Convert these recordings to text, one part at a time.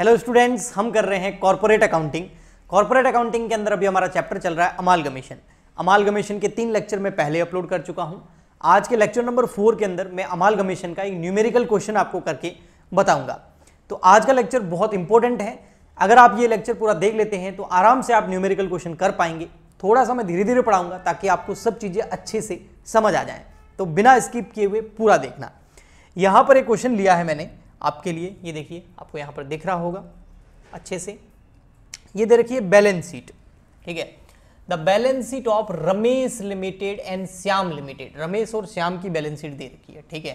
Hello students हम कर रहे हैं कॉर्पोरेट अकाउंटिंग कॉर्पोरेट अकाउंटिंग के अंदर अभी हमारा चैप्टर चल रहा है अमाल गमीशन अमाल गमेशन के तीन लेक्चर मैं पहले अपलोड कर चुका हूं आज के लेक्चर नंबर फोर के अंदर मैं अमाल गमीशन का एक न्यूमेरिकल क्वेश्चन आपको करके बताऊंगा तो आज का लेक्चर बहुत इंपॉर्टेंट है अगर आप ये लेक्चर पूरा देख लेते हैं तो आराम से आप न्यूमेरिकल क्वेश्चन कर पाएंगे थोड़ा सा मैं धीरे धीरे पढ़ाऊंगा ताकि आपको सब चीज़ें अच्छे से समझ आ जाएँ तो बिना स्किप किए हुए पूरा देखना यहाँ पर एक क्वेश्चन लिया है मैंने आपके लिए ये देखिए आपको यहाँ पर दिख रहा होगा अच्छे से ये दे रखिए बैलेंस शीट ठीक है the balance sheet of Ramesh limited and Shyam limited Ramesh और श्याम की बैलेंस शीट दे रखी है ठीक है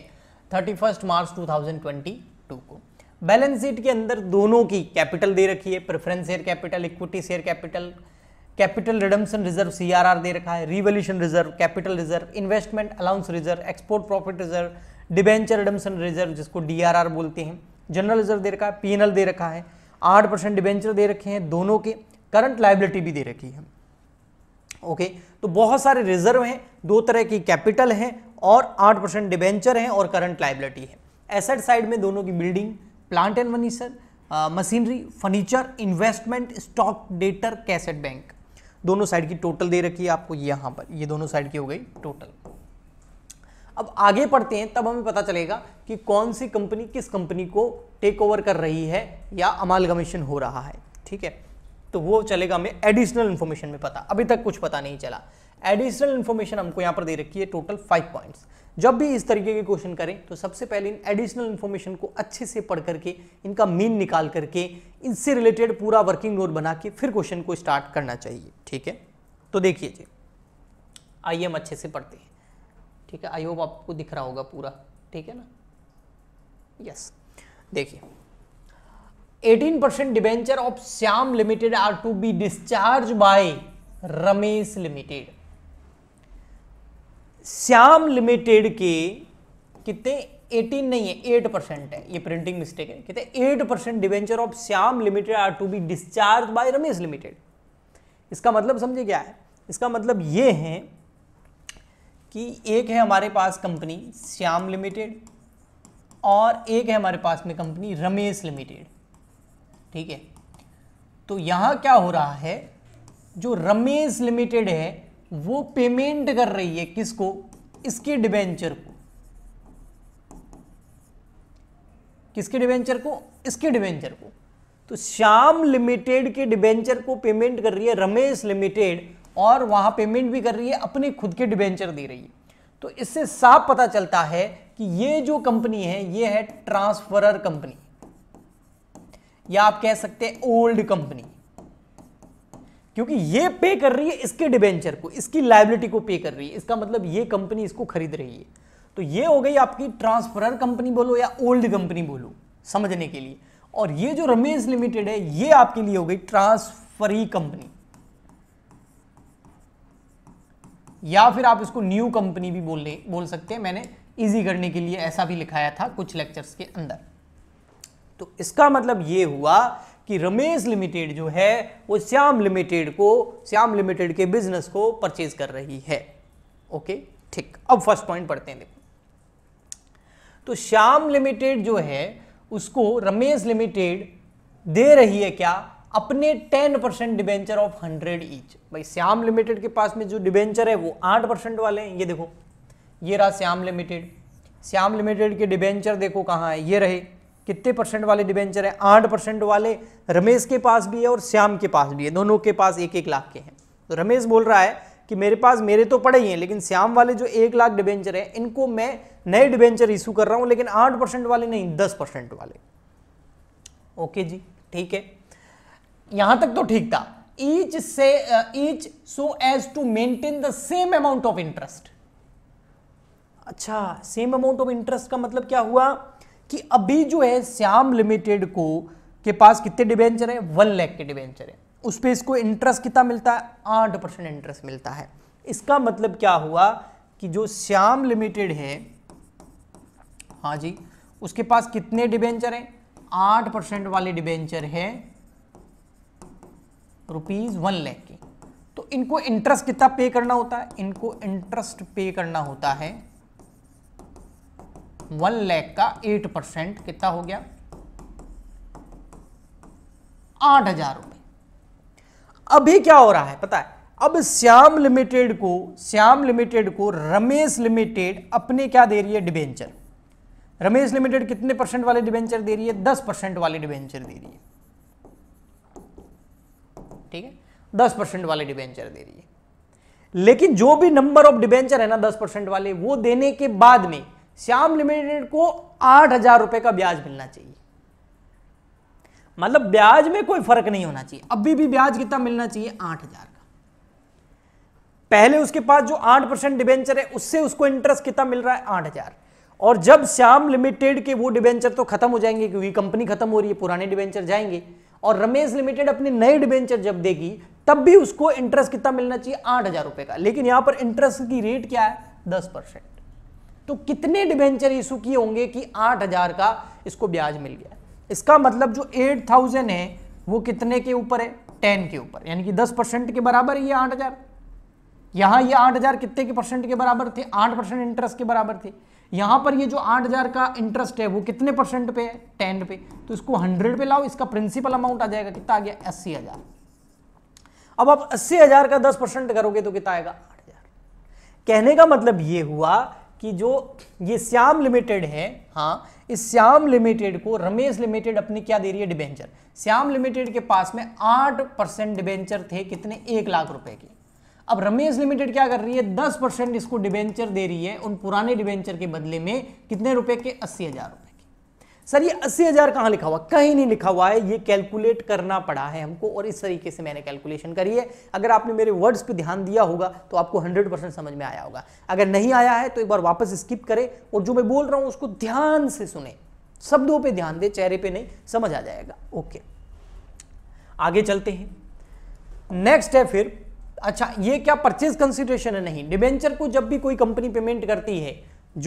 thirty first March two thousand twenty two को बैलेंस शीट के अंदर दोनों की कैपिटल दे रखी है preference share capital equity share capital capital redemption reserve CRR दे रखा है revolution reserve capital reserve investment allowance reserve export profit reserve debenture redemption reserve जिसको डीआरआर बोलते हैं जनरल रिजर्व दे रखा है पीएनएल दे रखा है आठ परसेंट डिबेंचर दे रखे हैं दोनों के करंट लाइबिलिटी भी दे रखी है ओके okay, तो बहुत सारे रिजर्व हैं दो तरह की कैपिटल हैं और आठ परसेंट डिबेंचर हैं और करंट लाइबिलिटी है एसेट साइड में दोनों की building plant and furniture machinery furniture investment stock debtor cash at bank दोनों साइड की टोटल दे रखी है आपको यहाँ पर ये दोनों साइड की हो गई टोटल अब आगे पढ़ते हैं तब हमें पता चलेगा कि कौन सी कंपनी किस कंपनी को टेक ओवर कर रही है या अमालगमेशन हो रहा है ठीक है तो वो चलेगा हमें एडिशनल इन्फॉर्मेशन में पता अभी तक कुछ पता नहीं चला एडिशनल इन्फॉर्मेशन हमको यहाँ पर दे रखी है टोटल फाइव पॉइंट्स जब भी इस तरीके के क्वेश्चन करें तो सबसे पहले इन एडिशनल इन्फॉर्मेशन को अच्छे से पढ़ करके इनका मीन निकाल करके इनसे रिलेटेड पूरा वर्किंग नोट बना के फिर क्वेश्चन को स्टार्ट करना चाहिए ठीक है तो देखिए जी आइए हम अच्छे से पढ़ते हैं ठीक है आई होप आपको दिख रहा होगा पूरा ठीक है ना यस देखिए 18 percent debenture of Shyam limited are to be discharge by Ramesh limited Shyam limited के कितने 18 नहीं है 8 परसेंट है ये प्रिंटिंग मिस्टेक है कितने 8 percent debenture of Shyam limited are to be discharge by Ramesh limited इसका मतलब समझे क्या है इसका मतलब ये है कि एक है हमारे पास कंपनी श्याम लिमिटेड और एक है हमारे पास में कंपनी रमेश लिमिटेड ठीक है तो यहाँ क्या हो रहा है जो रमेश लिमिटेड है वो पेमेंट कर रही है किसको इसके डिबेंचर को किसके डिबेंचर को इसके डिबेंचर को तो श्याम लिमिटेड के डिबेंचर को पेमेंट कर रही है रमेश लिमिटेड और वहाँ पेमेंट भी कर रही है अपने खुद के डिबेंचर दे रही है तो इससे साफ पता चलता है कि ये जो कंपनी है ये है ट्रांसफरर कंपनी या आप कह सकते हैं ओल्ड कंपनी क्योंकि ये पे कर रही है इसके डिबेंचर को इसकी लाइबिलिटी को पे कर रही है इसका मतलब ये कंपनी इसको खरीद रही है तो ये हो गई आपकी ट्रांसफरर कंपनी बोलो या ओल्ड कंपनी बोलो समझने के लिए और ये जो रमेश लिमिटेड है ये आपके लिए हो गई ट्रांसफरी कंपनी या फिर आप इसको न्यू कंपनी भी बोल बोल सकते हैं मैंने इजी करने के लिए ऐसा भी लिखाया था कुछ लेक्चर्स के अंदर तो इसका मतलब ये हुआ कि रमेश लिमिटेड जो है वो श्याम लिमिटेड को श्याम लिमिटेड के बिजनेस को परचेज कर रही है ओके ठीक अब फर्स्ट पॉइंट पढ़ते हैं देखो तो श्याम लिमिटेड जो है उसको रमेश लिमिटेड दे रही है क्या अपने 10 परसेंट डिबेंचर ऑफ 100 ईच भाई श्याम लिमिटेड के पास में जो डिबेंचर है वो 8 परसेंट वाले हैं ये देखो ये रहा श्याम लिमिटेड श्याम लिमिटेड के डिबेंचर देखो कहाँ है ये रहे कितने परसेंट वाले डिबेंचर हैं आठ परसेंट वाले रमेश के पास भी है और श्याम के पास भी है दोनों के पास एक एक लाख के हैं तो रमेश बोल रहा है कि मेरे पास मेरे तो पड़े ही हैं लेकिन श्याम वाले जो एक लाख डिबेंचर हैं इनको मैं नए डिबेंचर इशू कर रहा हूँ लेकिन आठ परसेंट वाले नहीं दस परसेंट वाले ओके जी ठीक है यहां तक तो ठीक था ईच से each so as to maintain the same amount of interest अच्छा सेम अमाउंट ऑफ इंटरेस्ट का मतलब क्या हुआ कि अभी जो है श्याम लिमिटेड को के पास कितने डिबेंचर है वन लैख के डिबेंचर है उस पर इसको इंटरेस्ट कितना मिलता है आठ परसेंट इंटरेस्ट मिलता है इसका मतलब क्या हुआ कि जो श्याम लिमिटेड है हाँ जी उसके पास कितने डिबेंचर हैं आठ परसेंट वाले डिबेंचर हैं रुपीज़ वन लैख की तो इनको इंटरेस्ट कितना पे करना होता है इनको इंटरेस्ट पे करना होता है वन लैख का एट परसेंट कितना हो गया आठ हजार रुपये अभी क्या हो रहा है पता है अब श्याम लिमिटेड को श्याम लिमिटेड को रमेश लिमिटेड अपने क्या दे रही है डिबेंचर रमेश लिमिटेड कितने परसेंट वाले डिबेंचर दे रही है दस परसेंट वाले डिबेंचर दे रही है ठीक है दस परसेंट वाले डिबेंचर दे रही है लेकिन जो भी नंबर ऑफ डिबेंचर है ना दस परसेंट वाले वो देने के बाद में श्याम लिमिटेड को आठ हजार रुपए का ब्याज मिलना चाहिए मतलब ब्याज में कोई फर्क नहीं होना चाहिए अभी भी ब्याज कितना मिलना चाहिए आठ हजार का पहले उसके पास जो आठ परसेंट डिबेंचर है उससे उसको इंटरेस्ट कितना मिल रहा है आठ हजार और जब श्याम लिमिटेड के वो डिबेंचर तो खत्म हो जाएंगे क्योंकि कंपनी खत्म हो रही है पुराने डिबेंचर जाएंगे और रमेश लिमिटेड अपने नए डिबेंचर जब देगी तब भी उसको इंटरेस्ट कितना मिलना चाहिए आठ हजार रुपए का लेकिन यहां पर इंटरेस्ट की रेट क्या है दस परसेंट तो कितने डिबेंचर इशू किए होंगे कि आठ हजार का इसको ब्याज मिल गया इसका मतलब जो एट थाउजेंड है वो कितने के ऊपर है टेन के ऊपर यानी कि दस परसेंट के बराबर ये आठ हजार यहां ये आठ हजार कितने के परसेंट के बराबर थे आठ परसेंट इंटरेस्ट के बराबर थे यहां पर ये जो 8000 का इंटरेस्ट है वो कितने परसेंट पे है टेन पे तो इसको हंड्रेड पे लाओ इसका प्रिंसिपल अमाउंट आ जाएगा कितना आ गया अस्सी हज़ार अब आप अस्सी हज़ार का दस परसेंट करोगे तो कितना आएगा आठ हज़ार कहने का मतलब ये हुआ कि जो ये श्याम लिमिटेड है हाँ इस श्याम लिमिटेड को रमेश लिमिटेड अपनी क्या दे रही है डिबेंचर श्याम लिमिटेड के पास में आठ परसेंट डिबेंचर थे कितने एक लाख रुपए के अब रमेश लिमिटेड क्या कर रही है दस परसेंट इसको डिबेंचर दे रही है उन पुराने डिबेंचर के बदले में कितने रुपए के अस्सी हजार रुपए के सर ये अस्सी हजार कहां लिखा हुआ कहीं नहीं लिखा हुआ है ये कैलकुलेट करना पड़ा है हमको और इस तरीके से मैंने कैलकुलेशन करी है अगर आपने मेरे वर्ड्स पे ध्यान दिया होगा तो आपको हंड्रेड परसेंट समझ में आया होगा अगर नहीं आया है तो एक बार वापस स्किप करें और जो मैं बोल रहा हूं उसको ध्यान से सुने शब्दों पर ध्यान दे चेहरे पर नहीं समझ आ जाएगा ओके आगे चलते हैं नेक्स्ट है फिर अच्छा ये क्या परचेज कंसिडरेशन है नहीं डिबेंचर को जब भी कोई कंपनी पेमेंट करती है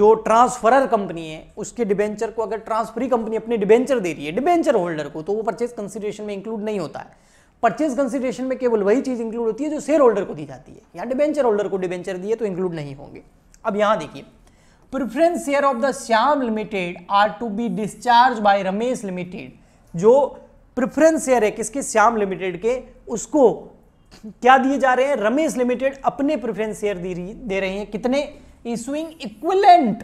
जो ट्रांसफरर कंपनी है उसके डिबेंचर को अगर ट्रांसफरी कंपनी अपने डिबेंचर दे रही है डिबेंचर होल्डर को तो वो परचेज कंसिडरेशन में इंक्लूड नहीं होता है परचेज कंसिडरेशन में केवल वही चीज़ इंक्लूड होती है जो शेयर होल्डर को दी जाती है या डिबेंचर होल्डर को डिबेंचर दिए तो इंक्लूड नहीं होंगे अब यहां देखिए preference share of the Shyam limited are to be discharge by Ramesh limited जो प्रिफरेंस शेयर है किसके श्याम लिमिटेड के उसको क्या दिए जा रहे हैं रमेश लिमिटेड अपने प्रिफरेंस शेयर दे रहे हैं कितने issuing equivalent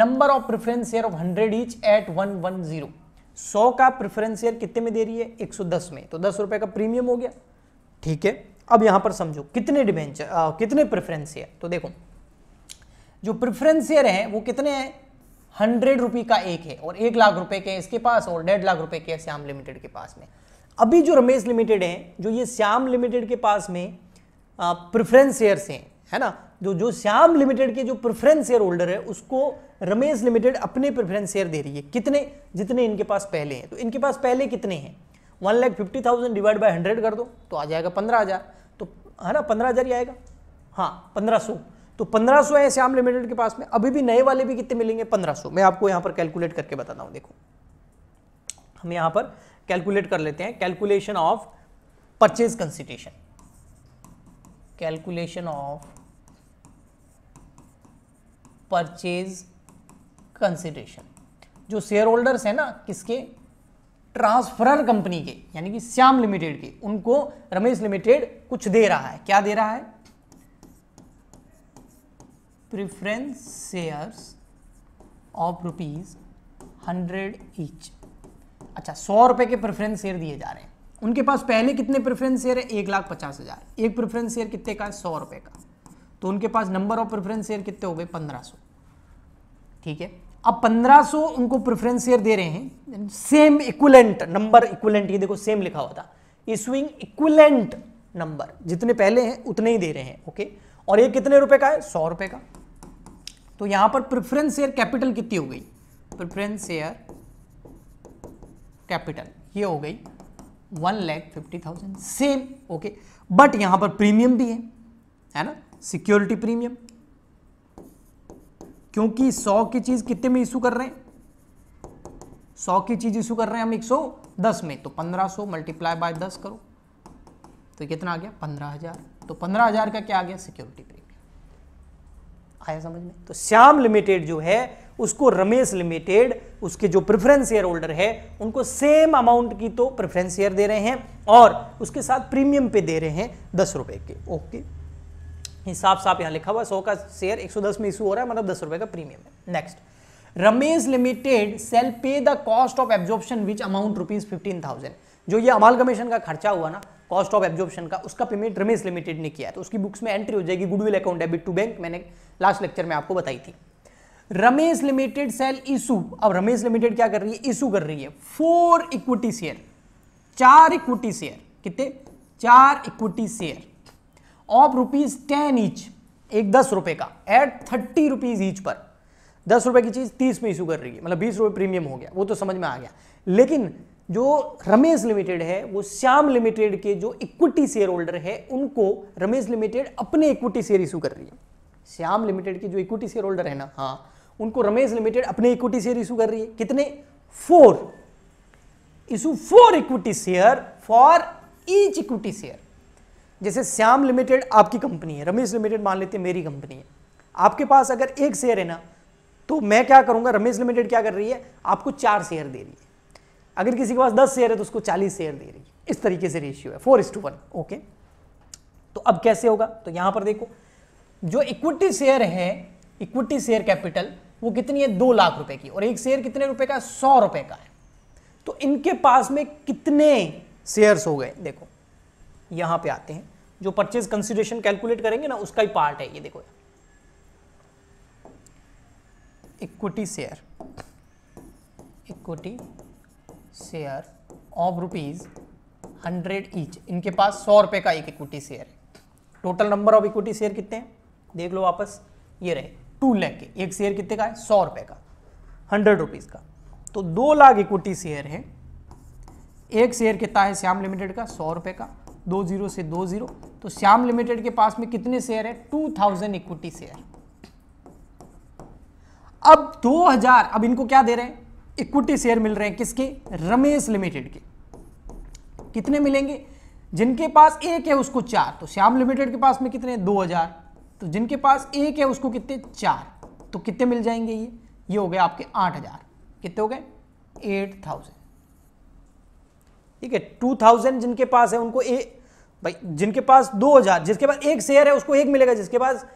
number of preference share of hundred each at one one zero सौ का प्रिफरेंस शेयर कितने में दे रही है एक सौ दस में तो दस रुपए का प्रीमियम हो गया ठीक है अब यहां पर समझो कितने डिबेंचर कितने प्रिफरेंस शेयर तो देखो जो प्रिफरेंस शेयर है वो कितने हैं हंड्रेड रुपये का एक है और एक लाख रुपए के इसके पास और डेढ़ लाख रुपए के श्याम लिमिटेड के पास में अभी जो रमेश लिमिटेड है जो ये श्याम लिमिटेड के पास में प्रेफरेंस शेयर्स हैं है ना जो जो श्याम लिमिटेड के जो प्रेफरेंस शेयर होल्डर है उसको रमेश लिमिटेड अपने प्रेफरेंस शेयर दे रही है कितने जितने इनके पास पहले हैं तो इनके पास पहले कितने हैं one lakh fifty thousand divide by hundred कर दो तो आ जाएगा पंद्रह हज़ार तो है ना पंद्रह हज़ार ही आएगा हाँ पंद्रह सौ तो पंद्रह सौ है श्याम लिमिटेड के पास में अभी भी नए वाले भी कितने मिलेंगे पंद्रह सौ मैं आपको यहाँ पर कैलकुलेट करके बताता हूँ देखो हम यहाँ पर कैलकुलेट कर लेते हैं calculation of purchase consideration calculation of purchase consideration जो शेयर होल्डर्स हैं ना किसके ट्रांसफरर कंपनी के यानी कि श्याम लिमिटेड के उनको रमेश लिमिटेड कुछ दे रहा है क्या दे रहा है preference shares of rupees hundred each अच्छा सौ रुपए के प्रेफरेंस शेयर दिए जा रहे हैं उनके पास पहले कितने प्रेफरेंस शेयर है एक लाख पचास हज़ार एक प्रेफरेंस शेयर कितने का है सौ रुपए का तो उनके पास नंबर ऑफ प्रेफरेंस शेयर कितने हो गए पंद्रह सौ ठीक है अब 1500 उनको प्रेफरेंस शेयर दे रहे हैं सेम इक्वलेंट नंबर इक्वलेंट ये देखो सेम लिखा हुआ था इशुइंग इक्वलेंट नंबर जितने पहले हैं उतने ही दे रहे हैं ओके और ये कितने रुपए का है सौ रुपए का तो यहां पर प्रेफरेंस शेयर कैपिटल कितनी हो गई प्रेफरेंस शेयर कैपिटल ये हो गई one lakh fifty thousand same okay but यहां पर प्रीमियम भी है है ना सिक्योरिटी प्रीमियम क्योंकि सौ की चीज कितने में इशू कर रहे हैं सौ की चीज इशू कर रहे हैं हम एक सौ दस में तो पंद्रह सौ मल्टीप्लाई बाय दस करो तो कितना आ गया पंद्रह हजार तो पंद्रह हजार का क्या आ गया सिक्योरिटी प्रीमियम आया समझ में तो श्याम लिमिटेड जो है उसको रमेश लिमिटेड उसके जो प्रेफरेंस शेयर होल्डर है उनको सेम अमाउंट की तो प्रेफरेंस शेयर दे रहे हैं और उसके साथ प्रीमियम पे दे रहे हैं दस रुपए के ओके हिसाब साफ यहां लिखा हुआ सौ का शेयर 110 में इशू हो रहा है मतलब दस रुपए का प्रीमियम है next Ramesh limited shall pay the cost of absorption which amount rupees fifteen thousand जो ये अमाल कमीशन का खर्चा हुआ ना कॉस्ट ऑफ एब्जॉर्प्शन का उसका पेमेंट रमेश लिमिटेड ने किया तो उसकी बुक्स में एंट्री हो जाएगी goodwill account debit to bank मैंने लास्ट लेक्चर में आपको बताई थी रमेश लिमिटेड सेल इशू अब रमेश लिमिटेड क्या कर रही है इशू कर रही है फोर इक्विटी शेयर चार इक्विटी शेयर कितने चार equity share of rupees ten each एक दस रुपए का एट थर्टी रुपीज ईच पर दस रुपए की चीज तीस में इशू कर रही है मतलब बीस रुपए प्रीमियम हो गया वो तो समझ में आ गया लेकिन जो रमेश लिमिटेड है वो श्याम लिमिटेड के जो इक्विटी शेयर होल्डर है उनको रमेश लिमिटेड अपने इक्विटी शेयर इशू कर रही है श्याम लिमिटेड के जो इक्विटी शेयर होल्डर है ना हाँ उनको रमेश लिमिटेड अपने इक्विटी शेयर इशू कर रही है कितने four issue four equity share for each equity share जैसे श्याम लिमिटेड आपकी कंपनी है रमेश लिमिटेड मान लेते हैं मेरी कंपनी है आपके पास अगर एक शेयर है ना तो मैं क्या करूंगा रमेश लिमिटेड क्या कर रही है आपको चार शेयर दे रही है अगर किसी के पास दस शेयर है तो उसको चालीस शेयर दे रही है इस तरीके से रेशियो है फोर इस टू वन ओके तो अब कैसे होगा तो यहां पर देखो जो इक्विटी शेयर है इक्विटी शेयर कैपिटल वो कितनी है दो लाख रुपए की और एक शेयर कितने रुपए का सौ रुपए का है तो इनके पास में कितने शेयर्स हो गए देखो यहां पे आते हैं जो परचेज कंसिडरेशन कैलकुलेट करेंगे ना उसका ही पार्ट है ये देखो equity share equity share of rupees hundred each इनके पास सौ रुपए का एक इक्विटी शेयर है total number of equity share कितने हैं देख लो वापस ये रहे टू लैख के एक शेयर कितने का है सौ रुपए का हंड्रेड रुपीज़ का तो दो लाख इक्विटी शेयर है एक शेयर कितना है श्याम लिमिटेड का सौ रुपए का दो जीरो से दो जीरो तो श्याम लिमिटेड के पास में कितने शेयर है टू थाउजेंड इक्विटी शेयर अब दो हजार अब इनको क्या दे रहे हैं इक्विटी शेयर मिल रहे हैं किसके रमेश लिमिटेड के कितने मिलेंगे जिनके पास एक है उसको चार तो श्याम लिमिटेड के पास में कितने दो हजार तो जिनके पास एक है उसको कितने चार तो कितने मिल जाएंगे ये ये हो गए आपके आठ हज़ार कितने हो गए एट थाउजेंड ठीक है टू थाउजेंड जिनके पास है उनको एक भाई जिनके पास दो हज़ार जिसके पास एक शेयर है उसको एक मिलेगा जिसके पास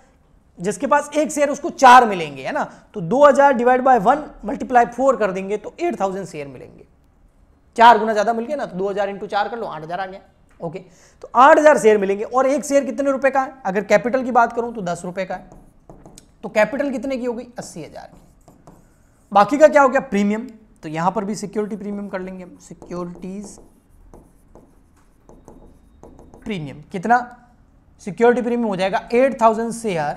जिसके पास एक शेयर उसको चार मिलेंगे है ना तो दो हज़ार divide by one multiply four कर देंगे तो एट थाउजेंड शेयर मिलेंगे चार गुना ज़्यादा मिल गया ना तो दो हज़ार इंटू चार कर लो आठ हज़ार आ गया ओके तो आठ हजार शेयर मिलेंगे और एक शेयर कितने रुपए का है अगर कैपिटल की बात करूं तो दस रुपए का है तो कैपिटल कितने की होगी अस्सी हजार बाकी का क्या हो गया प्रीमियम तो यहां पर भी सिक्योरिटी प्रीमियम कर लेंगे हम सिक्योरिटीज प्रीमियम कितना सिक्योरिटी प्रीमियम हो जाएगा एट थाउजेंड शेयर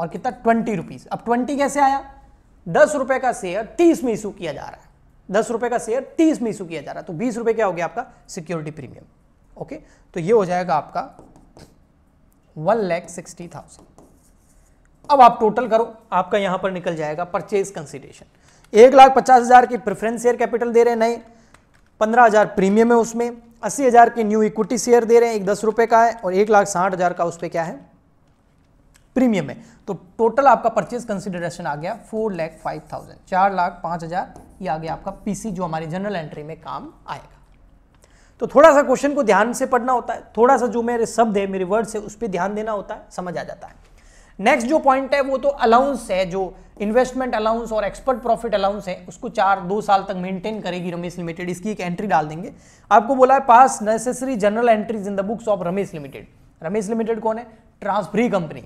और कितना ट्वेंटी रुपीज अब ट्वेंटी कैसे आया दस रुपए का शेयर तीस में इशू किया जा रहा है दस रुपए का शेयर तीस में इशू किया जा रहा है तो बीस रुपए क्या हो गया आपका सिक्योरिटी प्रीमियम ओके तो ये हो जाएगा आपका वन लैख सिक्सटी थाउजेंड अब आप टोटल करो आपका यहां पर निकल जाएगा परचेज कंसिडेशन एक लाख पचास हजार की प्रेफरेंस शेयर कैपिटल दे रहे हैं नए पंद्रह हजार प्रीमियम है उसमें अस्सी हजार की न्यू इक्विटी शेयर दे रहे हैं एक दस रुपए का है और एक लाख साठ हजार का उस पर क्या है प्रीमियम है तो टोटल आपका परचेज कंसिडरेशन आ गया फोर लैख फाइव थाउजेंड चार लाख पांच हजार ये आ गया आपका पीसी जो हमारी जनरल एंट्री में काम आएगा तो थोड़ा सा क्वेश्चन को ध्यान से पढ़ना होता है थोड़ा सा जो मेरे शब्द है मेरे वर्ड्स है उस पर ध्यान देना होता है समझ आ जाता है नेक्स्ट जो पॉइंट है वो तो अलाउंस है जो इन्वेस्टमेंट अलाउंस और एक्सपर्ट प्रॉफिट अलाउंस है उसको चार दो साल तक मेंटेन करेगी रमेश लिमिटेड इसकी एक एंट्री डाल देंगे आपको बोला है pass necessary journal entries in the books of Ramesh limited Ramesh limited कौन है ट्रांसफ्री कंपनी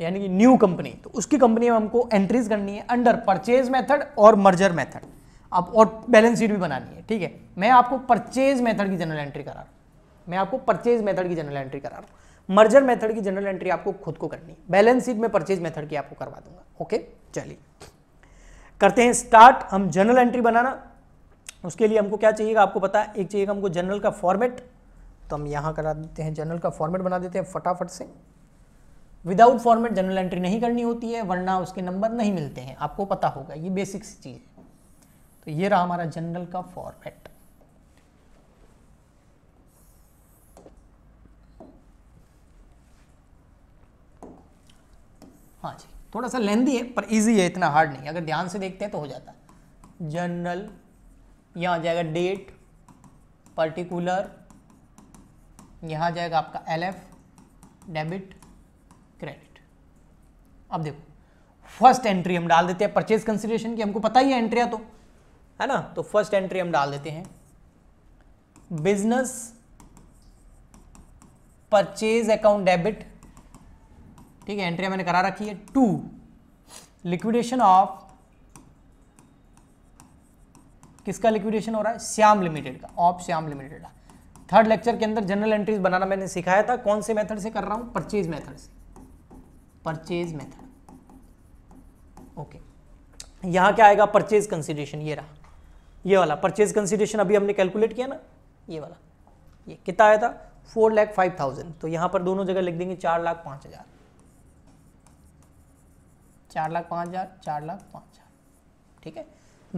यानी कि न्यू कंपनी तो उसकी कंपनी में हमको एंट्रीज करनी है अंडर परचेज मेथड और मर्जर मेथड आप और बैलेंस शीट भी बनानी है ठीक है मैं आपको परचेज मेथड की जनरल एंट्री करा रहा हूँ मैं आपको परचेज मेथड की जनरल एंट्री करा रहा हूँ मर्जर मेथड की जनरल एंट्री आपको खुद को करनी है बैलेंस शीट में परचेज मेथड की आपको करवा दूंगा ओके चलिए करते हैं स्टार्ट हम जनरल एंट्री बनाना उसके लिए हमको क्या चाहिएगा आपको पता है एक चाहिएगा हमको जनरल का फॉर्मेट तो हम यहाँ करा देते हैं जनरल का फॉर्मेट बना देते हैं फटाफट से विदाउट फॉर्मेट जनरल एंट्री नहीं करनी होती है वरना उसके नंबर नहीं मिलते हैं आपको पता होगा ये बेसिक चीज़ है तो ये रहा हमारा जनरल का फॉर्मेट हाँ जी थोड़ा सा लेंदी है पर इजी है इतना हार्ड नहीं अगर ध्यान से देखते हैं तो हो जाता है जनरल यहां आ जाएगा डेट पर्टिकुलर आ जाएगा आपका एल एफ डेबिट क्रेडिट अब देखो फर्स्ट एंट्री हम डाल देते हैं परचेज कंसिडरेशन की हमको पता ही है एंट्रिया तो है ना तो फर्स्ट एंट्री हम डाल देते हैं बिजनेस परचेज अकाउंट डेबिट ठीक है एंट्री मैंने करा रखी है टू लिक्विडेशन ऑफ किसका लिक्विडेशन हो रहा है श्याम लिमिटेड का ऑफ श्याम लिमिटेड का थर्ड लेक्चर के अंदर जनरल एंट्रीज बनाना मैंने सिखाया था कौन से मेथड से कर रहा हूं परचेज मेथड से परचेज मेथड ओके यहां क्या आएगा परचेज कंसिडरेशन ये रहा ये वाला परचेज कंसिडरेशन अभी हमने कैलकुलेट किया ना ये वाला ये कितना आया था फोर लैख फाइव थाउजेंड तो यहां पर दोनों जगह लिख देंगे चार लाख पांच हज़ार चार लाख पांच हज़ार चार लाख पांच हज़ार ठीक है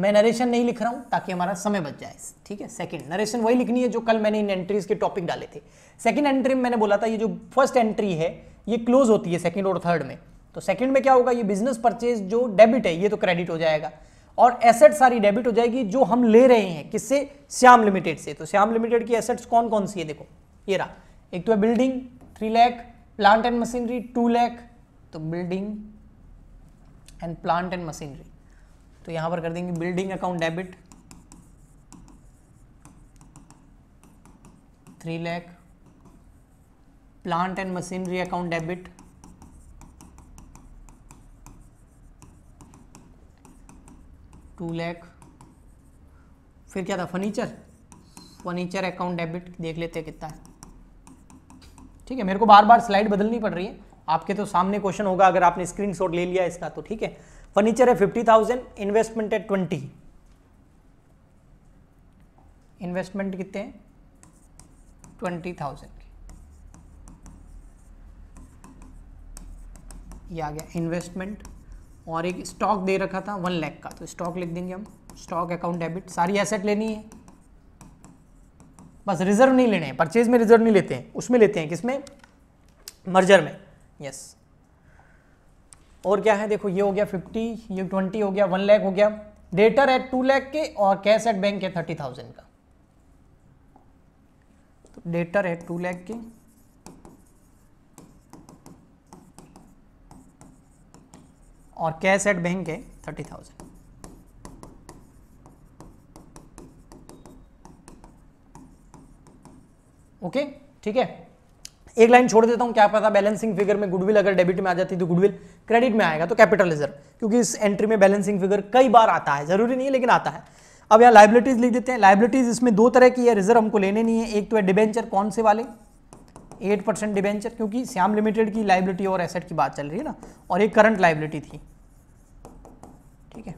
मैं नरेशन नहीं लिख रहा हूं ताकि हमारा समय बच जाए ठीक है सेकंड नरेशन वही लिखनी है जो कल मैंने इन एंट्रीज के टॉपिक डाले थे सेकंड एंट्री में मैंने बोला था ये जो फर्स्ट एंट्री है ये क्लोज होती है सेकंड और थर्ड में तो सेकंड में क्या होगा ये बिजनेस परचेज जो डेबिट है ये तो क्रेडिट हो जाएगा और एसेट सारी डेबिट हो जाएगी जो हम ले रहे हैं किससे श्याम लिमिटेड से तो श्याम लिमिटेड की एसेट्स कौन कौन सी है देखो ये रहा एक तो है building three lakh plant and machinery two lakh तो building and plant and machinery तो यहां पर कर देंगे building account debit three lakh plant and machinery account debit two lakh फिर क्या था फर्नीचर फर्नीचर अकाउंट डेबिट देख लेते हैं कितना है ठीक है मेरे को बार बार स्लाइड बदलनी पड़ रही है आपके तो सामने क्वेश्चन होगा अगर आपने स्क्रीनशॉट ले लिया इसका तो ठीक है फर्नीचर है फिफ्टी थाउजेंड इन्वेस्टमेंट है ट्वेंटी इन्वेस्टमेंट कितने हैं ट्वेंटी थाउजेंड या आ गया इन्वेस्टमेंट और एक स्टॉक दे रखा था वन लैख का तो स्टॉक लिख देंगे हम स्टॉक अकाउंट डेबिट सारी एसेट लेनी है बस रिजर्व नहीं लेने हैं परचेज में रिजर्व नहीं लेते हैं उसमें लेते हैं किसमें मर्जर में यस और क्या है देखो ये हो गया फिफ्टी ये ट्वेंटी हो गया वन लैख हो गया डेटर एट टू लैख के और कैश एट बैंक है थर्टी थाउजेंड का तो डेटर एट टू लैख के और कैश एट बैंक है थर्टी थाउजेंड ओके ठीक है एक लाइन छोड़ देता हूं क्या पता बैलेंसिंग फिगर में गुडविल अगर डेबिट में आ जाती तो गुडविल क्रेडिट में आएगा तो कैपिटलाइजर क्योंकि इस एंट्री में बैलेंसिंग फिगर कई बार आता है जरूरी नहीं है लेकिन आता है अब यहाँ लाइबिलिटीज लिख देते हैं लाइबिलिटीज इसमें दो तरह की है रिजर्व हमको लेने नहीं है एक तो है डिबेंचर कौन से वाले एट परसेंट डिबेंचर क्योंकि श्याम लिमिटेड की लाइबिलिटी और एसेट की बात चल रही है ना और एक करंट लाइबिलिटी थी ठीक है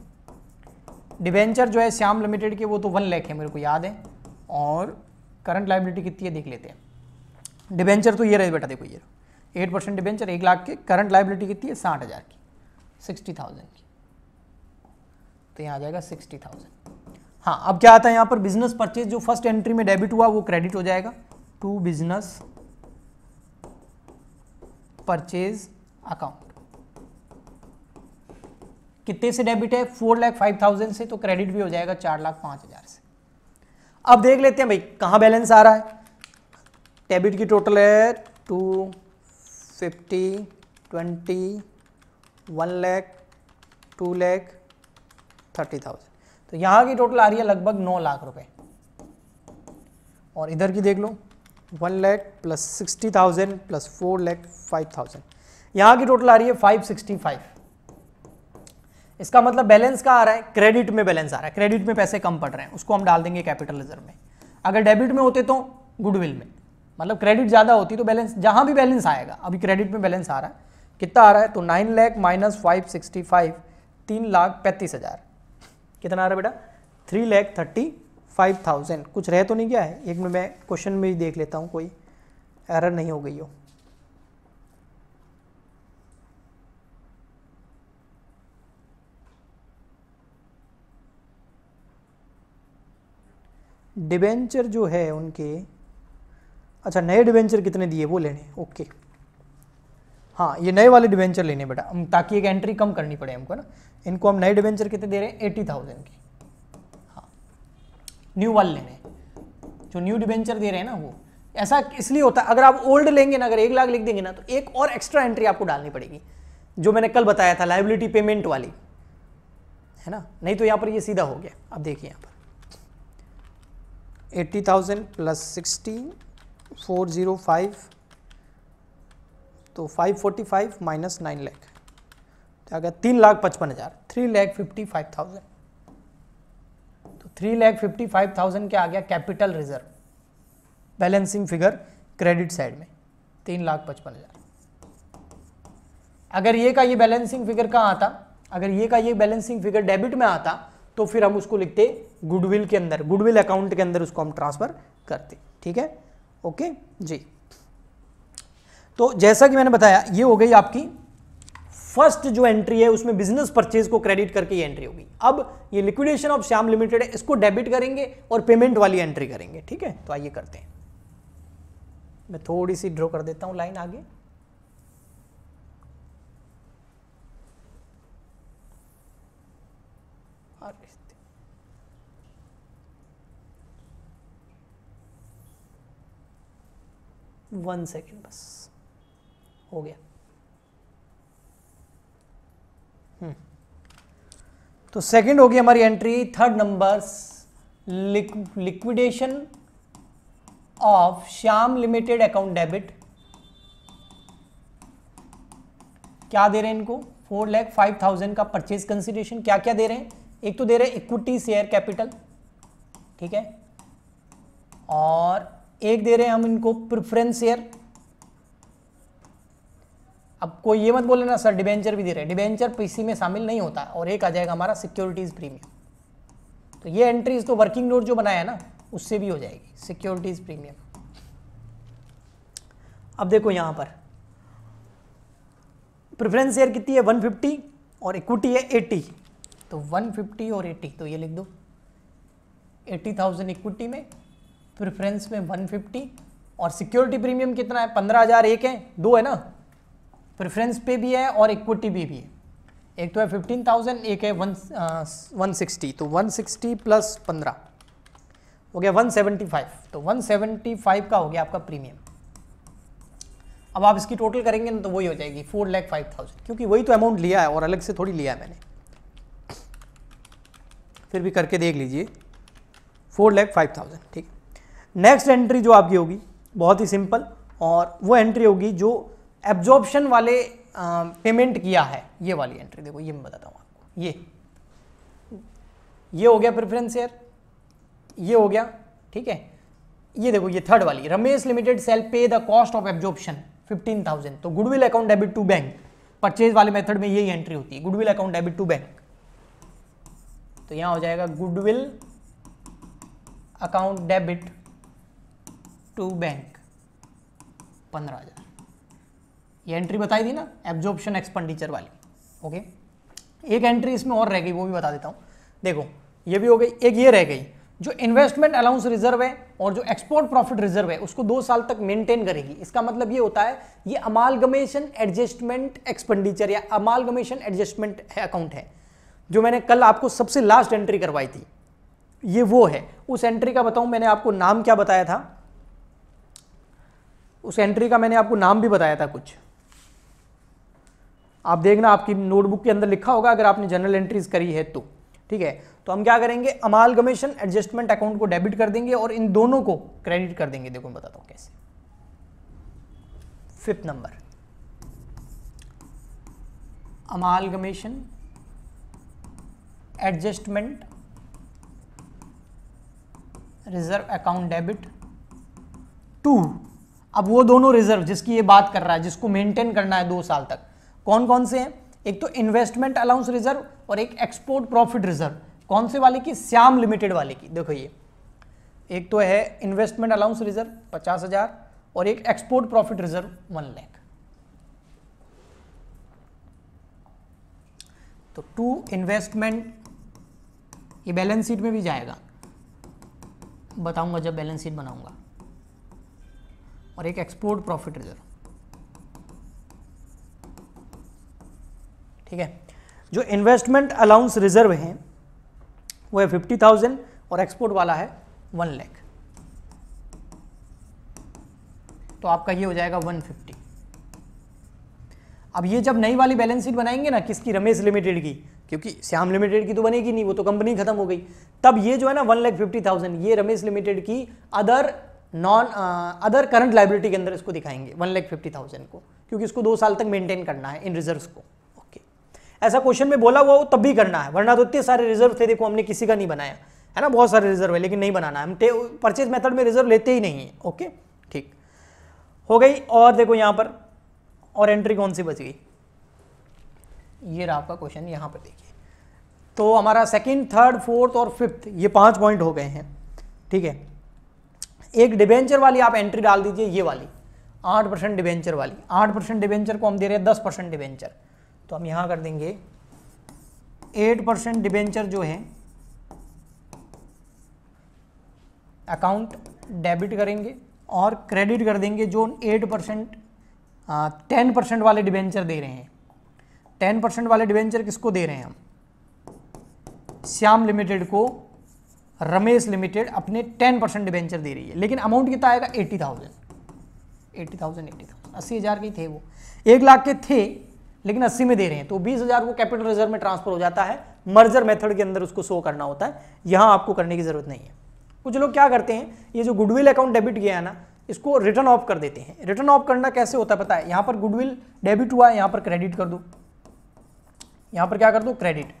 डिबेंचर जो है श्याम लिमिटेड के वो तो वन लैख है मेरे को याद है और करंट लाइबिलिटी कितनी है देख लेते हैं डिबेंचर तो ये रहे बेटा देखो ये एट परसेंट डिबेंचर एक लाख के करंट लाइबिलिटी कितनी है साठ हज़ार की सिक्सटी थाउजेंड की तो यहाँ आ जाएगा सिक्सटी थाउजेंड हाँ अब क्या आता है यहाँ पर बिजनेस परचेज जो फर्स्ट एंट्री में डेबिट हुआ वो क्रेडिट हो जाएगा टू बिजनेस परचेज अकाउंट कितने से डेबिट है फोर लाख फाइव थाउजेंड से तो क्रेडिट भी हो जाएगा चार लाख पांच हज़ार से अब देख लेते हैं भाई कहां बैलेंस आ रहा है डेबिट की टोटल है two fifty twenty one lakh two lakh thirty thousand तो यहां की टोटल आ रही है लगभग नौ लाख रुपए और इधर की देख लो one lakh plus sixty thousand plus four lakh five thousand यहाँ की टोटल आ रही है फाइव सिक्सटी फाइव इसका मतलब बैलेंस का आ रहा है क्रेडिट में बैलेंस आ रहा है क्रेडिट में पैसे कम पड़ रहे हैं उसको हम डाल देंगे कैपिटल रिजर्व में अगर डेबिट में होते तो गुडविल में मतलब क्रेडिट ज़्यादा होती तो बैलेंस जहाँ भी बैलेंस आएगा अभी क्रेडिट में बैलेंस आ रहा है कितना आ रहा है तो nine lakh minus five sixty five तीन लाख पैंतीस हज़ार कितना आ रहा है बेटा three lakh thirty five thousand कुछ रह तो नहीं गया है एक मिनट मैं क्वेश्चन में ही देख लेता हूँ कोई एरर नहीं हो गई हो डिबेंचर जो है उनके अच्छा नए डिबेंचर कितने दिए वो लेने ओके हाँ ये नए वाले डिबेंचर लेने बेटा ताकि एक एंट्री कम करनी पड़े हमको ना इनको हम नए डिबेंचर कितने दे रहे हैं एटी थाउजेंड की न्यू वाले ले रहे हैं जो न्यू डिबेंचर दे रहे हैं ना वो ऐसा इसलिए होता है अगर आप ओल्ड लेंगे ना अगर एक लाख लिख देंगे ना तो एक और एक्स्ट्रा एंट्री आपको डालनी पड़ेगी जो मैंने कल बताया था लाइबिलिटी पेमेंट वाली है ना नहीं तो यहाँ पर ये सीधा हो गया अब देखिए यहाँ पर eighty thousand plus sixteen four zero five तो five forty five minus nine lakh आ गया तीन लाख पचपन हज़ार three lakh fifty five thousand three lakh fifty five thousand क्या आ गया capital reserve balancing figure credit side में तीन लाख पचपन हज़ार अगर ये का ये बैलेंसिंग फिगर कहाँ आता अगर ये का ये बैलेंसिंग फिगर डेबिट में आता तो फिर हम उसको लिखते गुडविल के अंदर गुडविल अकाउंट के अंदर उसको हम ट्रांसफ़र करते ठीक है ओके जी तो जैसा कि मैंने बताया ये हो गई आपकी फर्स्ट जो एंट्री है उसमें बिजनेस परचेज को क्रेडिट करके ये एंट्री होगी अब ये लिक्विडेशन ऑफ श्याम लिमिटेड है इसको डेबिट करेंगे और पेमेंट वाली एंट्री करेंगे ठीक है तो आइए करते हैं मैं थोड़ी सी ड्रॉ कर देता हूं लाइन आगे वन सेकेंड बस हो गया तो सेकंड होगी हमारी entry third number liquidation of Shyam limited account debit क्या दे रहे हैं इनको फोर लैख फाइव थाउजेंड का परचेज कंसिडरेशन क्या क्या दे रहे हैं एक तो दे रहे हैं इक्विटी शेयर कैपिटल ठीक है और एक दे रहे हैं हम इनको प्रिफरेंस शेयर अब कोई ये मत बोले ना सर डिबेंचर भी दे रहे हैं डिबेंचर पीसी में शामिल नहीं होता और एक आ जाएगा हमारा सिक्योरिटीज़ प्रीमियम तो ये एंट्रीज तो वर्किंग नोट जो बनाया है ना उससे भी हो जाएगी सिक्योरिटीज़ प्रीमियम अब देखो यहाँ पर प्रेफरेंस शेयर कितनी है वन और इक्विटी है एटी तो वन और एट्टी तो ये लिख दो 80,000 इक्विटी में प्रेफरेंस में 150 और सिक्योरिटी प्रीमियम कितना है पंद्रह हज़ार एक है दो है ना प्रेफरेंस पे भी है और इक्विटी पे भी है एक तो है फिफ्टीन थाउजेंड एक है वन वन सिक्सटी तो वन सिक्सटी प्लस पंद्रह हो गया वन सेवेंटी फाइव तो वन सेवेंटी फाइव का हो गया आपका प्रीमियम अब आप इसकी टोटल करेंगे ना तो वही हो जाएगी फोर लैख फाइव थाउजेंड क्योंकि वही तो अमाउंट लिया है और अलग से थोड़ी लिया है मैंने फिर भी करके देख लीजिए फोर लैख फाइव थाउजेंड ठीक नेक्स्ट एंट्री जो आपकी होगी बहुत ही सिंपल और वो एंट्री होगी जो एब्जॉर्प्शन वाले पेमेंट किया है ये वाली एंट्री देखो ये मैं बताता हूँ आपको ये ये हो गया प्रेफरेंस शेयर ये हो गया ठीक है ये देखो ये थर्ड वाली Ramesh limited shall pay the cost of absorption 15,000 तो goodwill account debit to bank purchase वाले मेथड में यही एंट्री होती है goodwill account debit to bank तो यहां हो जाएगा goodwill account debit to bank पंद्रह हजार ये एंट्री बताई दी ना एब्जॉर्प्शन एक्सपेंडिचर वाली ओके एक एंट्री इसमें और रह गई वो भी बता देता हूँ देखो ये भी हो गई एक ये रह गई जो इन्वेस्टमेंट अलाउंस रिजर्व है और जो एक्सपोर्ट प्रॉफिट रिजर्व है उसको दो साल तक मेंटेन करेगी इसका मतलब ये होता है ये अमालगमेशन एडजस्टमेंट एक्सपेंडिचर या अमालगमेशन एडजस्टमेंट अकाउंट है जो मैंने कल आपको सबसे लास्ट एंट्री करवाई थी ये वो है उस एंट्री का बताऊं मैंने आपको नाम क्या बताया था उस एंट्री का मैंने आपको नाम भी बताया था कुछ आप देखना आपकी नोटबुक के अंदर लिखा होगा अगर आपने जनरल एंट्रीज करी है तो ठीक है तो हम क्या करेंगे अमालगमेशन एडजस्टमेंट अकाउंट को डेबिट कर देंगे और इन दोनों को क्रेडिट कर देंगे देखो मैं बताता हूं कैसे fifth number amalgamation adjustment reserve account debit to अब वो दोनों रिजर्व जिसकी ये बात कर रहा है जिसको मेंटेन करना है दो साल तक कौन कौन से हैं एक तो इन्वेस्टमेंट अलाउंस रिजर्व और एक एक्सपोर्ट प्रॉफिट रिजर्व कौन से वाले की श्याम लिमिटेड वाले की देखो ये एक तो है इन्वेस्टमेंट अलाउंस रिजर्व पचास हजार और एक export profit reserve one lakh तो टू इन्वेस्टमेंट ये बैलेंस शीट में भी जाएगा बताऊंगा जब बैलेंस शीट बनाऊंगा और एक एक्सपोर्ट प्रॉफिट रिजर्व ठीक है जो इन्वेस्टमेंट अलाउंस रिजर्व हैं वो है फिफ्टी थाउजेंड और एक्सपोर्ट वाला है वन लैख तो आपका ये हो जाएगा वन फिफ्टी अब ये जब नई वाली बैलेंस शीट बनाएंगे ना किसकी रमेश लिमिटेड की क्योंकि श्याम लिमिटेड की तो बनेगी नहीं वो तो कंपनी खत्म हो गई तब ये जो है ना वन लैख फिफ्टी थाउजेंड ये रमेश लिमिटेड की other non other current liability के अंदर इसको दिखाएंगे वन लैख फिफ्टी थाउजेंड को क्योंकि इसको दो साल तक मेंटेन करना है इन रिजर्व को ऐसा क्वेश्चन में बोला हुआ हो तब भी करना है वरना तो इतने सारे रिजर्व थे देखो हमने किसी का नहीं बनाया है ना बहुत सारे रिजर्व है लेकिन नहीं बनाना हम परचेज मेथड में रिजर्व लेते ही नहीं है ओके ठीक हो गई और देखो यहाँ पर और एंट्री कौन सी बच गई ये रहा आपका क्वेश्चन यहाँ पर देखिए तो हमारा सेकंड थर्ड फोर्थ और फिफ्थ ये पांच पॉइंट हो गए हैं ठीक है एक डिबेंचर वाली आप एंट्री डाल दीजिए ये वाली आठ परसेंट डिबेंचर वाली आठ परसेंट डिबेंचर को हम दे रहे हैं दस परसेंट डिबेंचर तो हम यहाँ कर देंगे एट परसेंट डिबेंचर जो है अकाउंट डेबिट करेंगे और क्रेडिट कर देंगे जो एट परसेंट टेन परसेंट वाले डिबेंचर दे रहे हैं टेन परसेंट वाले डिबेंचर किसको दे रहे हैं हम श्याम लिमिटेड को रमेश लिमिटेड अपने टेन परसेंट डिबेंचर दे रही है लेकिन अमाउंट कितना आएगा eighty thousand eighty thousand eighty thousand अस्सी हज़ार के थे वो एक लाख के थे लेकिन अस्सी में दे रहे हैं तो बीस हज़ार को कैपिटल रिजर्व में ट्रांसफर हो जाता है मर्जर मेथड के अंदर उसको शो करना होता है यहां आपको करने की ज़रूरत नहीं है कुछ लोग क्या करते हैं ये जो गुडविल अकाउंट डेबिट गया है ना इसको रिटर्न ऑफ कर देते हैं रिटर्न ऑफ करना कैसे होता है पता है यहां पर गुडविल डेबिट हुआ है यहाँ पर क्रेडिट कर दो यहां पर क्या कर दो क्रेडिट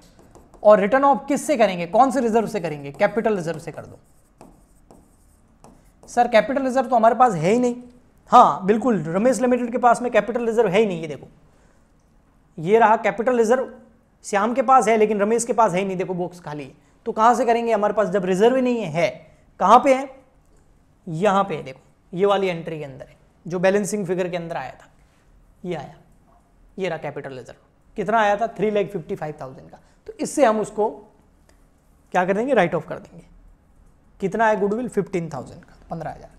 और रिटर्न ऑफ किससे करेंगे कौन से रिजर्व से करेंगे कैपिटल रिजर्व से कर दो सर कैपिटल रिजर्व तो हमारे पास है ही नहीं हाँ बिल्कुल रमेश लिमिटेड के पास में कैपिटल रिजर्व है ही नहीं ये देखो ये रहा कैपिटल रिजर्व श्याम के पास है लेकिन रमेश के पास है ही नहीं देखो बॉक्स खाली है तो कहाँ से करेंगे हमारे पास जब रिजर्व ही नहीं है, है। कहाँ पे है यहाँ पे है देखो ये वाली एंट्री के अंदर है जो बैलेंसिंग फिगर के अंदर आया था ये आया ये रहा कैपिटल रिजर्व कितना आया था three lakh fifty five thousand का तो इससे हम उसको क्या कर देंगे राइट ऑफ कर देंगे कितना है गुडविल फिफ्टीन थाउजेंड का पंद्रह हज़ार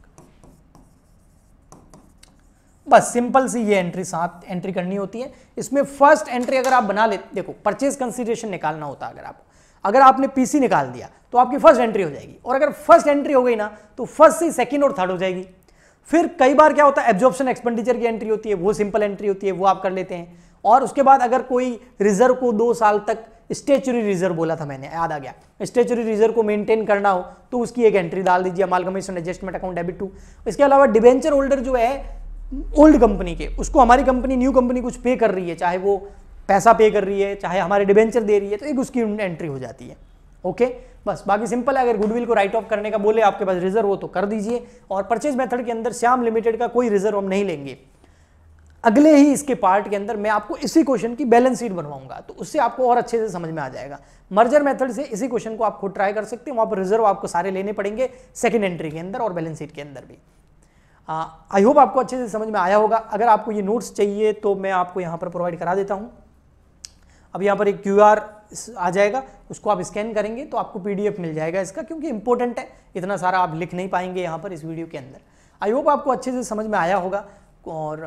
बस सिंपल सी ये एंट्री साथ एंट्री करनी होती है इसमें फर्स्ट एंट्री अगर आप बना लेते देखो परचेज कंसिडरेशन निकालना होता अगर आप अगर आपने पीसी निकाल दिया तो आपकी फर्स्ट एंट्री हो जाएगी और अगर फर्स्ट एंट्री हो गई ना तो फर्स्ट से सेकंड और थर्ड हो जाएगी फिर कई बार क्या होता है एब्जॉर्प्शन एक्सपेंडिचर की एंट्री होती है वो सिंपल एंट्री होती है वो आप कर लेते हैं और उसके बाद अगर कोई रिजर्व को दो साल तक स्टेचुरी रिजर्व बोला था मैंने याद आ गया स्टेचुरी रिजर्व को मेंटेन करना हो तो उसकी एक एंट्री डाल दीजिए amalgamation adjustment account debit to इसके अलावा डिबेंचर होल्डर जो है ओल्ड कंपनी के उसको हमारी कंपनी न्यू कंपनी कुछ पे कर रही है चाहे वो पैसा पे कर रही है चाहे हमारे डिबेंचर दे रही है तो एक उसकी एंट्री हो जाती है ओके बस बाकी सिंपल है अगर गुडविल को राइट ऑफ करने का बोले आपके पास रिजर्व हो तो कर दीजिए और परचेज मेथड के अंदर श्याम लिमिटेड का कोई रिजर्व हम नहीं लेंगे अगले ही इसके पार्ट के अंदर मैं आपको इसी क्वेश्चन की बैलेंस शीट बनवाऊंगा तो उससे आपको और अच्छे से समझ में आ जाएगा मर्जर मेथड से इसी क्वेश्चन को आप खुद ट्राई कर सकते हैं वहाँ पर रिजर्व आपको सारे लेने पड़ेंगे सेकेंड एंट्री के अंदर और बैलेंस शीट के अंदर भी आई होप आपको अच्छे से समझ में आया होगा अगर आपको ये नोट्स चाहिए तो मैं आपको यहाँ पर प्रोवाइड करा देता हूँ अब यहाँ पर एक क्यू आ जाएगा उसको आप स्कैन करेंगे तो आपको पी मिल जाएगा इसका क्योंकि इंपॉर्टेंट है इतना सारा आप लिख नहीं पाएंगे यहाँ पर इस वीडियो के अंदर आई होप आपको अच्छे से समझ में आया होगा और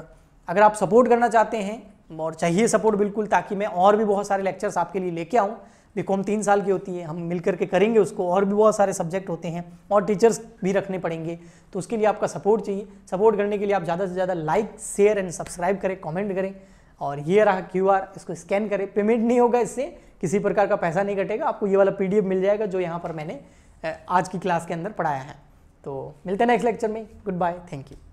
अगर आप सपोर्ट करना चाहते हैं और चाहिए सपोर्ट बिल्कुल ताकि मैं और भी बहुत सारे लेक्चर्स आपके लिए लेके आऊँ देखो तीन साल की होती है हम मिल करके करेंगे उसको और भी बहुत सारे सब्जेक्ट होते हैं और टीचर्स भी रखने पड़ेंगे तो उसके लिए आपका सपोर्ट चाहिए सपोर्ट करने के लिए आप ज़्यादा से ज़्यादा लाइक शेयर एंड सब्सक्राइब करें कॉमेंट करें और ये रहा क्यू इसको स्कैन करें पेमेंट नहीं होगा इससे किसी प्रकार का पैसा नहीं कटेगा आपको ये वाला पी मिल जाएगा जो यहाँ पर मैंने आज की क्लास के अंदर पढ़ाया है तो मिलते हैं नेक्स्ट लेक्चर में गुड बाय थैंक यू